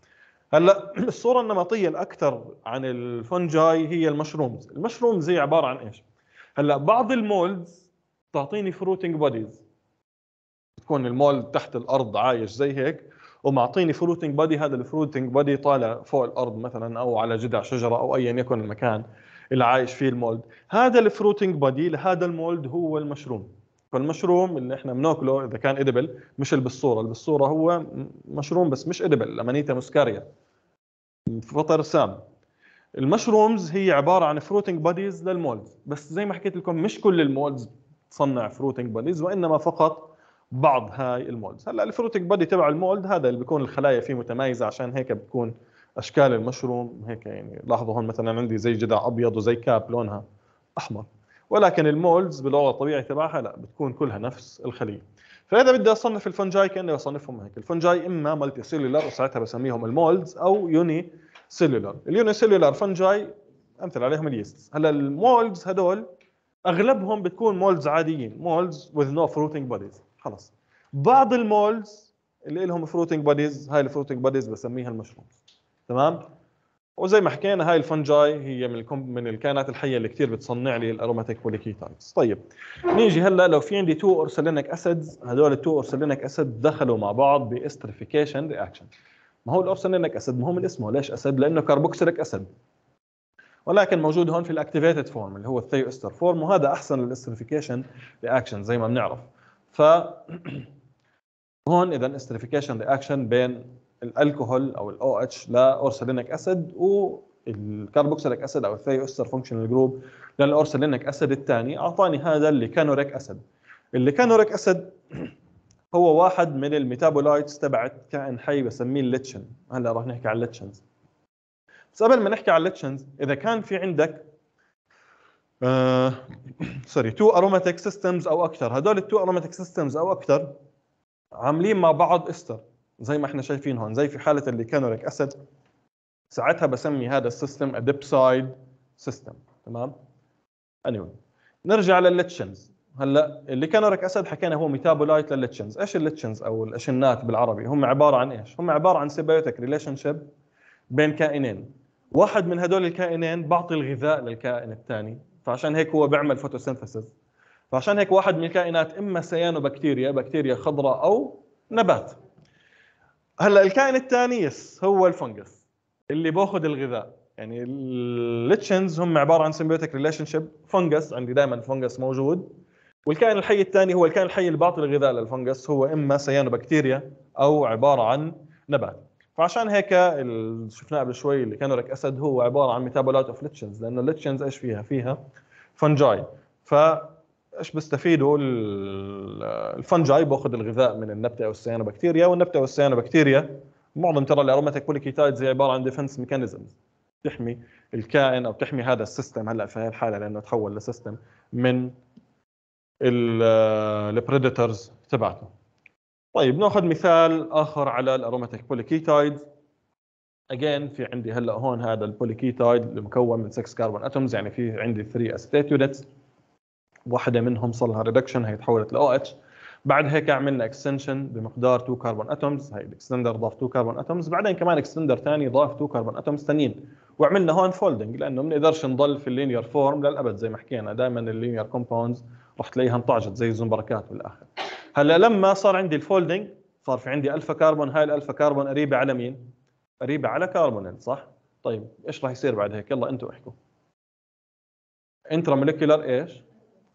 هلا <clears throat> الصوره النمطيه الاكثر عن الفنجاي هي المشرومز المشرومز هي عباره عن ايش هلا بعض المولدز تعطيني فروتنج بوديز بتكون المولد تحت الارض عايش زي هيك ومعطيني فروتنج بودي هذا الفروتنج بودي طالع فوق الارض مثلا او على جذع شجره او ايا يكن المكان اللي عايش فيه المولد هذا الفروتنج بودي لهذا المولد هو المشروم فالمشروم اللي احنا بناكله اذا كان ادبل مش اللي بالصوره اللي بالصوره هو مشروم بس مش ادبل لمانيتا موسكاريا فطر سام المشرومز هي عباره عن فروتنج بوديز للمولز بس زي ما حكيت لكم مش كل المولز تصنع فروتنج بوديز وانما فقط بعض هاي المولز هلا الفروتنج بودي تبع المولد هذا اللي بيكون الخلايا فيه متميزه عشان هيك بتكون اشكال المشروم هيك يعني لاحظوا هون مثلا عندي زي جدع ابيض وزي كاب لونها احمر ولكن المولدز باللغه الطبيعي تبعها لا بتكون كلها نفس الخليه فاذا بدي اصنف الفنجاي كاني بصنفهم هيك الفنجاي اما مالتي سيلولر وساعتها بسميهم المولدز او يوني سيلولر اليوني سيلولر فنجاي امثل عليهم اليستس هلا المولدز هدول اغلبهم بتكون مولدز عاديين مولدز وذ نو فروتينج بوديز خلص بعض المولدز اللي لهم فروتنج بوديز هاي الفروتنج بوديز بسميها المشروم تمام وزي ما حكينا هاي الفنجاي هي من من الكائنات الحيه اللي كثير بتصنع لي الاروماتيك بوليكيتايدز طيب نيجي هلا لو في عندي تو اورسلينك اسيدز هدول التو اورسلينك اسيد دخلوا مع بعض باستريفيكيشن رياكشن ما هو الاورسلينك اسيد مهم اسمه ليش اسيد لانه كربوكسيليك اسيد ولكن موجود هون في الاكتيفيتد فورم اللي هو الثيو استر فورم وهذا احسن للاستريفيكيشن رياكشن زي ما بنعرف ف <clears throat> هون اذا استريفيكيشن رياكشن بين الالكوهول او الاو اتش لاورسلينك اسيد والكربوكسيليك اسيد او الثيوستر فانكشنال جروب للاورسلينك اسيد الثاني اعطاني هذا الليكانوريك اسيد الليكانوريك اسيد هو واحد من الميتابولايتس تبعت كائن حي بسميه الليتشن هلا رح نحكي على الليتشنز بس قبل ما نحكي على الليتشنز اذا كان في عندك سوري تو اروماتيك سيستمز او اكثر هدول التو اروماتيك سيستمز او اكثر عاملين مع بعض استر زي ما احنا شايفين هون زي في حاله الليكانوريك اسيد ساعتها بسمي هذا السيستم اديبسايد سيستم تمام anyway. نرجع للليتشنز هلا الليكانوريك اسيد حكينا هو ميتابولايت للليتشنز ايش الليتشنز او الاشنات بالعربي هم عباره عن ايش هم عباره عن سيبيوتيك ريليشن شيب بين كائنين واحد من هدول الكائنين بعطي الغذاء للكائن الثاني فعشان هيك هو بيعمل فوتوسينثيسيس فعشان هيك واحد من الكائنات اما سيانوبكتيريا بكتيريا خضراء او نبات هلا الكائن الثاني يس هو الفنجس اللي باخذ الغذاء يعني الليتشنز هم عباره عن سيمبيوتيك ريليشن شيب فنجس عندي دائما فنجس موجود والكائن الحي الثاني هو الكائن الحي اللي بيعطي الغذاء للفنجس هو اما سيانوبكتيريا او عباره عن نبات فعشان هيك شفناه قبل شوي اللي كانوا لك اسد هو عباره عن ميتابولايت اوف ليتشنز لانه الليتشنز ايش فيها؟ فيها فنجاي ف ايش بيستفيدوا الفنجاي باخذ الغذاء من النبته او السيانوبكتيريا والنبته او السيانوبكتيريا معظم ترى الاروماتيك بوليكيتايدز هي عباره عن ديفنس ميكانيزم تحمي الكائن او تحمي هذا السيستم هلا في هذه الحاله لانه تحول لسيستم من البريدترز تبعته طيب ناخذ مثال اخر على الاروماتيك بوليكيتايدز اجين في عندي هلا هون هذا البوليكيتايد المكون من 6 كربون اتومز يعني في عندي 3 استيت يونتس واحده منهم صار لها ريدكشن هي تحولت ل اتش بعد هيك عملنا اكستنشن بمقدار 2 كربون اتومز هي الاكستندر ضاف 2 كربون اتومز بعدين كمان اكستندر ثاني ضاف 2 كربون اتومز ثانيين وعملنا هون فولدنج لانه ما بنقدرش نضل في اللينير فورم للابد زي ما حكينا دائما اللينير كومباوندز رح تلاقيها انطعجت زي الزنبركات بالاخر هلا لما صار عندي الفولدنج صار في عندي الفا كربون هاي الالفا كربون قريبه على مين قريبه على كربونين صح طيب ايش راح يصير بعد هيك يلا انتم احكوا انترا مولكيولر ايش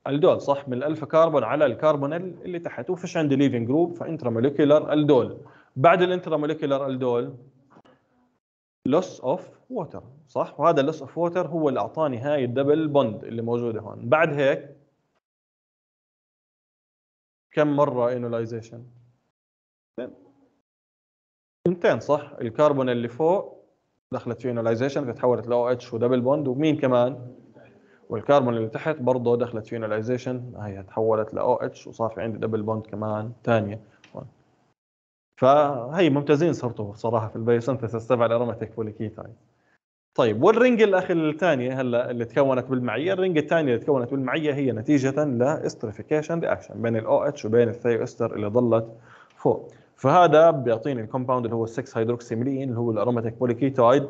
الدول صح من الالفا كربون على الكربون اللي تحت وفيش عندي ليفنج جروب فانترا موليكيولر الدول بعد الانترا موليكيولر الدول لوس اوف ووتر صح وهذا اللوس اوف ووتر هو اللي اعطاني هاي الدبل بوند اللي موجوده هون بعد هيك كم مره انولايزيشن اثنتين صح الكربون اللي فوق دخلت في انولايزيشن فتحولت ل او اتش ودبل بوند ومين كمان والكربون اللي تحت برضه دخلت فينلايزيشن هي تحولت ل اتش وصار في عندي دبل بوند كمان ثانيه فهي ممتازين صرتوا صراحه في البيو سنتسس تبع الاروماتيك بوليكيتاين طيب والرنج الثانيه هلا اللي تكونت بالمعيه الرنج الثانيه اللي تكونت بالمعيه هي نتيجه لاستريفيكيشن رياكشن بين الاو اتش وبين الثيو استر اللي ضلت فوق فهذا بيعطيني الكومباوند اللي هو 6 هيدروكسيميلين اللي هو الاروماتيك بوليكيتايد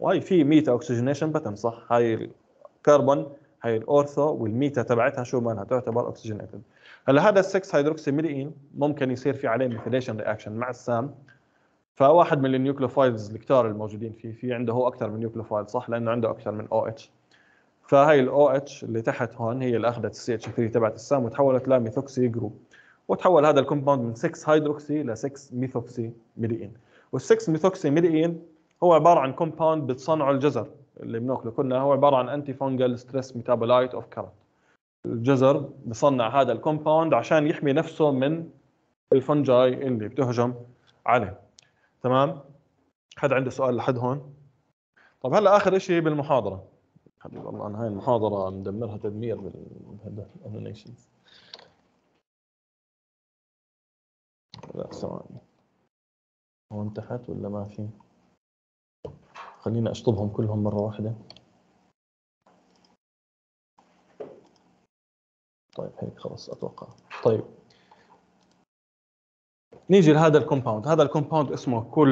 وهي في ميتا اوكسجينيشن باتن صح هاي الكربون هي الاورثو والميتا تبعتها شو مالها تعتبر اوكسجينيتد هلا هذا ال6 هيدروكسيميلين ممكن يصير في عليه ميثيليشن رياكشن مع السام فواحد من النيوكليوفايلز الكتار الموجودين فيه في عنده هو اكثر من نيوكليوفايل صح لانه عنده اكثر من او اتش فهي الاو اتش اللي تحت هون هي اللي اخذت السي اتش 3 تبعت السام وتحولت لميثوكسي جروب وتحول هذا الكومباوند من 6 هيدروكسي ل 6 ميثوكسي ميلين وال 6 ميثوكسي ميلين هو عباره عن كومباوند بتصنعه الجزر اللي بناكله كلنا هو عباره عن انتي فونجل ستريس ميتابولايت اوف كارت الجزر بصنع هذا الكومباوند عشان يحمي نفسه من الفنجاي اللي بتهجم عليه تمام حد عنده سؤال لحد هون طب هلا اخر شيء بالمحاضره حبيب الله انا هاي المحاضره مدمرها تدمير بالانيميشنز لا ثواني هون تحت ولا ما في؟ خليني أشطبهم كلهم مرة واحدة طيب هيك خلص أتوقع طيب نيجي لهذا الكومباوند هذا الكومباوند اسمه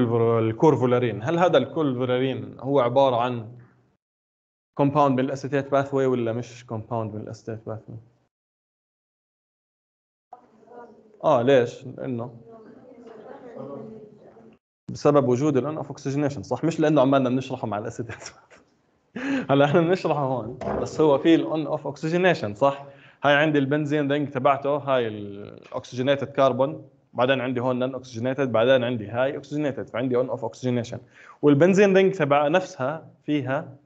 الكورفولارين هل هذا الكورفولارين هو عبارة عن كومباوند من الاسيتيت باثوي ولا مش كومباوند من الاسيتيت باثوي اه ليش لانه بسبب وجود الان اوف اوكسجينيشن صح مش لانه عمالنا بنشرحه مع الاسيتات <laughs> هلا احنا بنشرحه هون بس هو في الاون اوف اوكسجينيشن صح هاي عندي البنزين رينج تبعته هاي الاكسجينيتد كربون بعدين عندي هون نون اوكسجينيتد بعدين عندي هاي اوكسجينيتد فعندي اون اوف اوكسجينيشن والبنزين رينج تبع نفسها فيها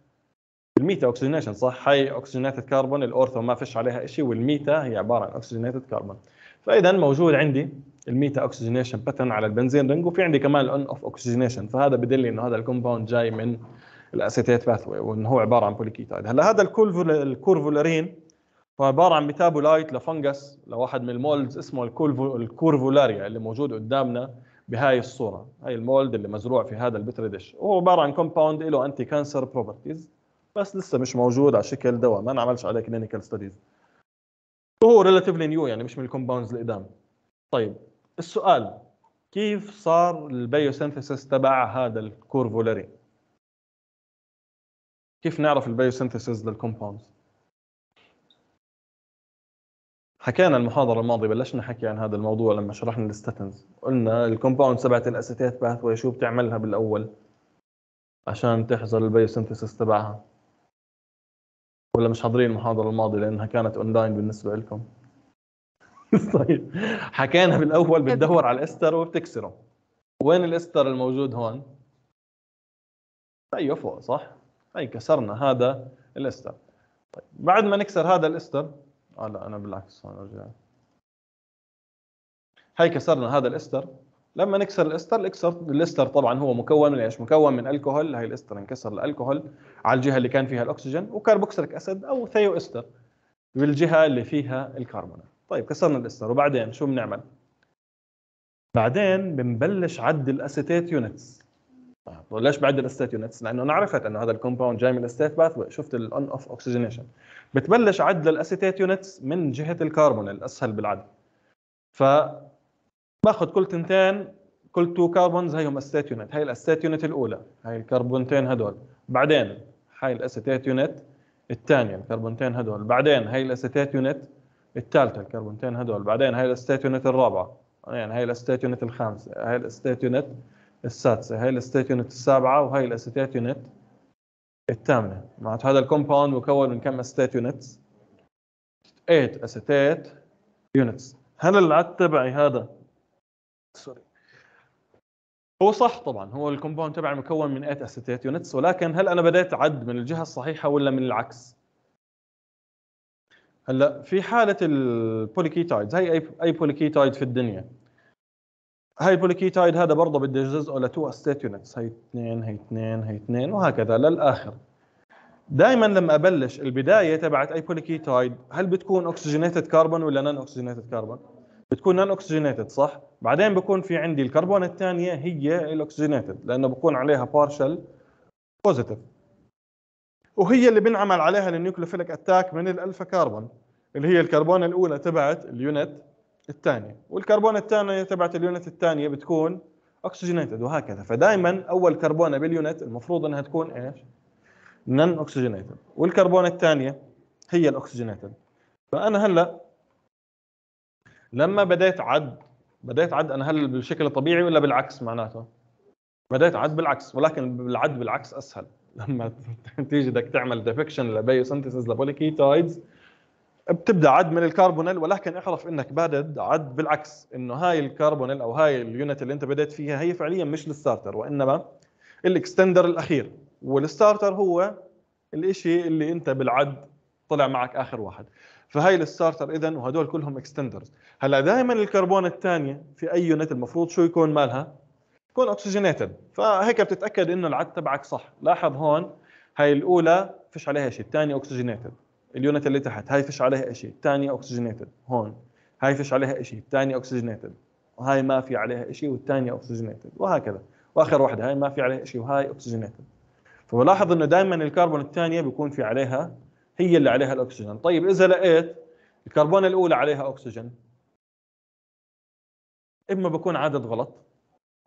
الميتا اوكسجينيشن صح هاي اوكسجينيتد كربون الاورثو ما فيش عليها شيء والميتا هي عباره عن اوكسجينيتد كربون فاذا موجود عندي الميتا اوكسجينيشن باترن على البنزين رينج وفي عندي كمان الاون اوف اوكسجينيشن فهذا بدل لي انه هذا الكومباوند جاي من الاسيتيت باثوي وانه هو عباره عن بوليكيتايد هلا هذا الكورفولارين هو عباره عن ميتابولايت لفنجس لواحد من المولدز اسمه الكورفولاريا اللي موجود قدامنا بهاي الصوره هاي المولد اللي مزروع في هذا البتر ديش وهو عباره عن كومباوند له انتي كانسر بروبرتيز بس لسه مش موجود على شكل دواء ما انعملش عليه كلينيكال ستاديز وهو ريلاتيفلي نيو يعني مش من الكومباوندز القدام طيب السؤال كيف صار البيوسينثيسيس تبع هذا الكورفولاري كيف نعرف البيوسينثيسيس للكومباوندز حكينا المحاضره الماضيه بلشنا حكي عن هذا الموضوع لما شرحنا الستاتنز قلنا الكومباوند تبعت الاسيتات باث شو بتعملها بالاول عشان تحظر البيوسينثيسيس تبعها ولا مش حاضرين المحاضره الماضيه لانها كانت اونلاين بالنسبه لكم <laughs> طيب حكينا بالاول بتدور على الاستر وبتكسره وين الاستر الموجود هون ايوه فوق صح اي كسرنا هذا الاستر طيب بعد ما نكسر هذا الاستر اه لا انا بالعكس هون رجعت هي كسرنا هذا الاستر لما نكسر الاستر الاكسر الاستر طبعا هو مكون من ايش مكون من الكحول هي الاستر انكسر الالكحول على الجهه اللي كان فيها الاكسجين وكربوكسيليك اسيد او ثيو استر بالجهه اللي فيها الكربون طيب كسرنا الاستر وبعدين شو بنعمل بعدين بنبلش عد الاستيت يونتس طيب ليش بعد الاستيت يونتس؟ لانه انا عرفت انه هذا الكومباوند جاي من الاستيت باث شفت الاون اوف اوكسجينيشن بتبلش عد للاستيت يونتس من جهه الكربون الاسهل بالعد ف باخذ كل تنتين كل تو كربونز هيهم استيت يونت هاي الاستيت يونت الاولى هاي الكربونتين هدول بعدين هاي الاستيت يونت الثانيه الكربونتين هدول بعدين هاي الاستيت يونت الثالثه الكربونتين هدول بعدين هاي الاستيت يونت الرابعه يعني هاي الاستيت يونت الخامسه هاي الاستيت يونت السادسه هاي الاستيت يونت السابعه وهي الاستيت يونت الثامنه معناته هذا الكومباوند مكون من كم استيت يونتس 8 استيت يونتس هل العد تبعي هذا سوري هو صح طبعا هو الكومباوند تبعي مكون من 8 اسيتات يونتس ولكن هل انا بديت عد من الجهه الصحيحه ولا من العكس؟ هلا في حاله البوليكيتايدز هي اي اي بوليكيتايد في الدنيا هاي البوليكيتايد هذا برضه بدي اجزئه ل 2 اسيتيت يونتس هي 2 هي 2 هي 2 وهكذا للاخر دائما لما ابلش البدايه تبعت اي بوليكيتايد هل بتكون اوكسجينيتد كربون ولا نون اوكسجينيتد كربون؟ بتكون نان اوكسجينيتد صح؟ بعدين بكون في عندي الكربونة الثانية هي الاكسجينيتد لأنه بكون عليها بارشل بوزيتيف وهي اللي بنعمل عليها النيوكليوفيليك اتاك من الالفا كربون اللي هي الكربونة الأولى تبعت اليونت الثانية والكربونة الثانية تبعت اليونت الثانية بتكون اوكسجينيتد وهكذا فدائما أول كربونة باليونت المفروض أنها تكون إيش؟ نن اوكسجينيتد والكربونة الثانية هي الاكسجينيتد فأنا هلا لما بديت عد بديت عد انا هل بالشكل الطبيعي ولا بالعكس معناته؟ بديت عد بالعكس ولكن بالعد بالعكس اسهل <laughs> لما تيجي بدك تعمل ديفكشن سنتسز لبوليكيتايدز بتبدا عد من الكربونيل ولكن اعرف انك بادد عد بالعكس انه هاي الكربونيل او هاي اليونت اللي انت بديت فيها هي فعليا مش الستارتر وانما الاكستندر الاخير والستارتر هو الشيء اللي انت بالعد طلع معك اخر واحد فهي الستارتر اذا وهدول كلهم اكستندرز هلا دائما الكربون الثانيه في اي يونت المفروض شو يكون مالها يكون اكسجينيتد فهيك بتتاكد انه العد تبعك صح لاحظ هون هاي الاولى فيش عليها شيء الثانيه اكسجينيتد اليونت اللي تحت هاي فيش عليها شيء الثانيه اكسجينيتد هون هاي فيش عليها شيء الثانيه اكسجينيتد وهاي ما في عليها شيء والثانيه اكسجينيتد وهكذا واخر واحده هاي ما في عليها شيء وهاي اكسجينيتد فبلاحظ انه دائما الكربون الثانيه بيكون في عليها هي اللي عليها الاكسجين طيب اذا لقيت الكربون الاولى عليها اكسجين اما بكون عدد غلط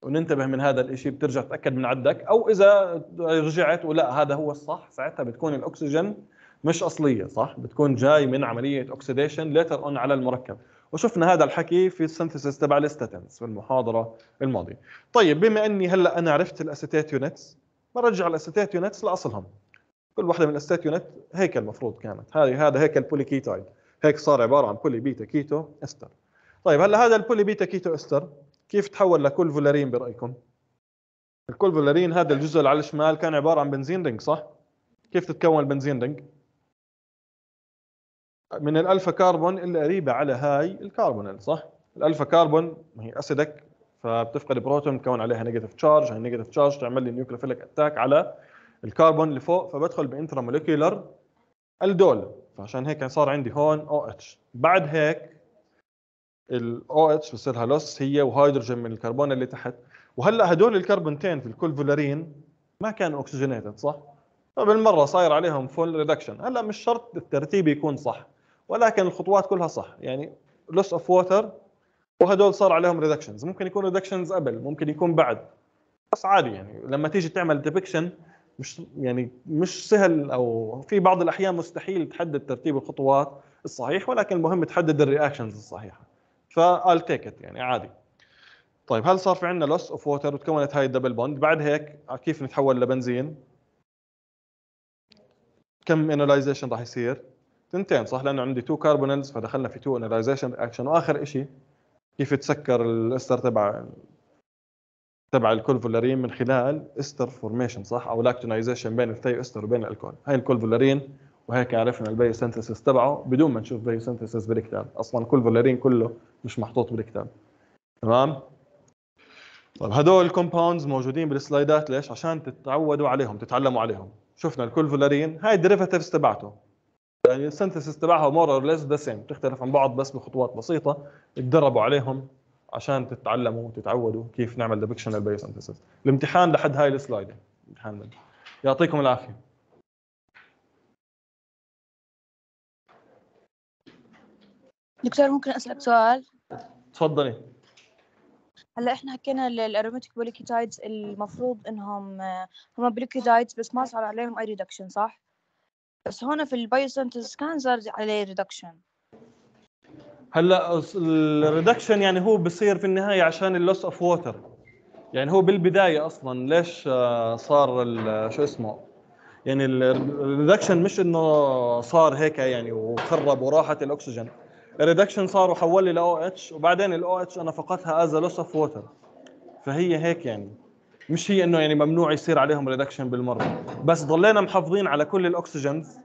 وننتبه من هذا الشيء بترجع تتاكد من عدك او اذا رجعت ولا هذا هو الصح ساعتها بتكون الاكسجين مش اصليه صح بتكون جاي من عمليه اوكسيديشن ليتر اون على المركب وشفنا هذا الحكي في السنثيسيس تبع الاستاتنس في المحاضره الماضيه طيب بما اني هلا انا عرفت الاسيتات يونتس برجع الاسيتات يونتس لاصلهم كل واحده من الاستيت يونت هيك المفروض كانت هذه هذا هيك البولي كيتايد هيك صار عباره عن بولي بيتا كيتو استر طيب هلا هذا البولي بيتا كيتو استر كيف تحول لكل فولارين برايكم الكل فولارين هذا الجزء اللي على الشمال كان عباره عن بنزين رينج صح كيف تتكون البنزين رينج من الالفا كربون اللي قريبه على هاي الكربونال صح الالفا كربون هي اسيدك فبتفقد بروتون بتكون عليها نيجاتيف تشارج هاي نيجاتيف تشارج تعمل لي نيوكليوفيلك اتاك على الكربون اللي فوق فبدخل بانترا موليكيولر الدول فعشان هيك صار عندي هون او اتش بعد هيك الاو اتش بصير لها لوس هي وهيدروجين من الكربون اللي تحت وهلا هدول الكربونتين في فولارين ما كانوا اوكسجينيتد صح؟ فبالمره صاير عليهم فول ريدكشن هلا مش شرط الترتيب يكون صح ولكن الخطوات كلها صح يعني لوس اوف ووتر وهدول صار عليهم ريدكشنز ممكن يكون ريدكشنز قبل ممكن يكون بعد بس عادي يعني لما تيجي تعمل ديبكشن مش يعني مش سهل او في بعض الاحيان مستحيل تحدد ترتيب الخطوات الصحيح ولكن المهم تحدد الرياكشنز الصحيحه فال تيك ات يعني عادي طيب هل صار في عندنا لوس اوف ووتر وتكونت هاي الدبل بوند بعد هيك كيف نتحول لبنزين كم انالايزيشن راح يصير تنتين صح لانه عندي تو كاربونلز فدخلنا في تو انالايزيشن رياكشن واخر شيء كيف تسكر الاستر تبع تبع الكولفولارين من خلال استر فورميشن صح او لاكتونايزيشن بين الثي استر وبين الالكول هاي الكولفولارين وهيك عرفنا البيو البيوسنتسيس تبعه بدون ما نشوف بيو بيوسنتسيس بالكتاب اصلا الكولفولارين كله مش محطوط بالكتاب تمام طيب هدول الكومباوندز موجودين بالسلايدات ليش عشان تتعودوا عليهم تتعلموا عليهم شفنا الكولفولارين هاي الديريفاتيفز تبعته يعني السنتسيس تبعها مور اور ليس ذا سيم بتختلف عن بعض بس بخطوات بسيطه تدربوا عليهم عشان تتعلموا وتتعودوا كيف نعمل ديبكشن بيس انثيسيس الامتحان لحد هاي السلايد امتحان يعطيكم العافيه دكتور ممكن اسالك سؤال تفضلي هلا احنا حكينا الاروماتيك بوليكيتايدز المفروض انهم هم بوليكيتايدز بس ما صار عليهم اي ريدكشن صح؟ بس هون في البايوسنتس كان صار عليه ريدكشن هلا الريدكشن يعني هو بصير في النهايه عشان اللوس اوف ووتر يعني هو بالبدايه اصلا ليش آه، صار شو اسمه يعني الريدكشن مش انه صار هيك يعني وخرب وراحت الاكسجين الريدكشن صار وحول لي لاو اتش وبعدين الاو اتش انا فقدتها از لوس اوف ووتر فهي هيك يعني مش هي انه يعني ممنوع يصير عليهم ريدكشن بالمره بس ضلينا محافظين على كل الاكسجينز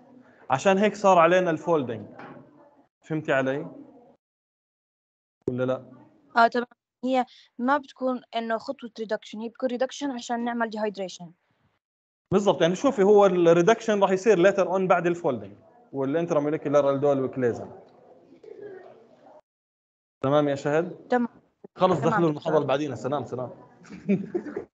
عشان هيك صار علينا الفولدنج فهمتي علي؟ ولا لا؟ اه تمام هي ما بتكون انه خطوه ريدكشن هي بتكون ريدكشن عشان نعمل ديهايدريشن بالضبط يعني شوفي هو الريدكشن راح يصير ليتر اون بعد الفولدنج موليكيولار الدول وكليزن تمام يا شهد؟ تمام خلص دخلوا المحاضره بعدين سلام سلام <laughs>